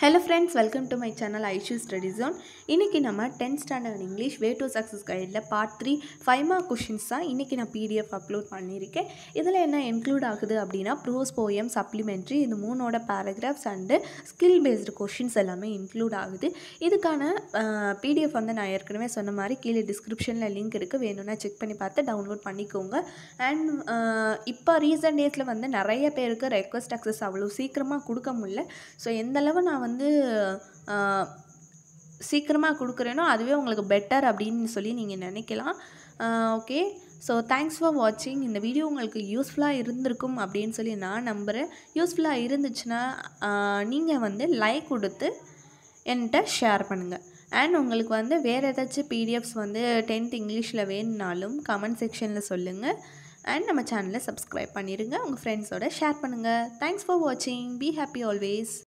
hello friends welcome to my channel Aishu study zone இன்றைக்கி நம்ம tenth standard English way to success கைடில் part three five mark questions தான் இன்றைக்கி நான் பிடிஎஃப் அப்லோட் பண்ணியிருக்கேன் இதில் என்ன இன்க்ளூட் ஆகுது அப்படின்னா ப்ரோஸ் போயம் சப்ளிமெண்ட்ரி இது மூணோட paragraphs and skill based questions எல்லாமே இன்க்ளூட் ஆகுது இதுக்கான பிடிஎஃப் வந்து நான் ஏற்கனவே சொன்ன மாதிரி கீழே டிஸ்கிரிப்ஷனில் லிங்க் இருக்குது வேணும்னா செக் பண்ணி பார்த்து டவுன்லோட் பண்ணிக்கோங்க அண்ட் இப்போ ரீசன்ட் டேஸில் வந்து நிறைய பேருக்கு ரெக்வஸ்ட் அக்சஸ் அவ்வளோ சீக்கிரமாக கொடுக்க முடியல ஸோ எந்தளவு நான் வந்து சீக்கிரமாக கொடுக்குறேனோ அதுவே உங்களுக்கு பெட்டர் அப்படின்னு சொல்லி நீங்கள் நினைக்கலாம் ஓகே ஸோ தேங்க்ஸ் ஃபார் வாட்சிங் இந்த வீடியோ உங்களுக்கு யூஸ்ஃபுல்லாக இருந்திருக்கும் அப்படின்னு சொல்லி நான் நம்புகிறேன் யூஸ்ஃபுல்லாக இருந்துச்சுன்னா நீங்கள் வந்து லைக் கொடுத்து என்கிட்ட ஷேர் பண்ணுங்கள் அண்ட் உங்களுக்கு வந்து வேறு ஏதாச்சும் பிடிஎஃப்ஸ் வந்து டென்த் இங்கிலீஷில் வேணும்னாலும் கமெண்ட் செக்ஷனில் சொல்லுங்கள் அண்ட் நம்ம சேனலை சப்ஸ்கிரைப் பண்ணிடுங்க உங்கள் ஃப்ரெண்ட்ஸோட ஷேர் பண்ணுங்கள் தேங்க்ஸ் ஃபார் வாட்சிங் பி ஹாப்பி ஆல்வேஸ்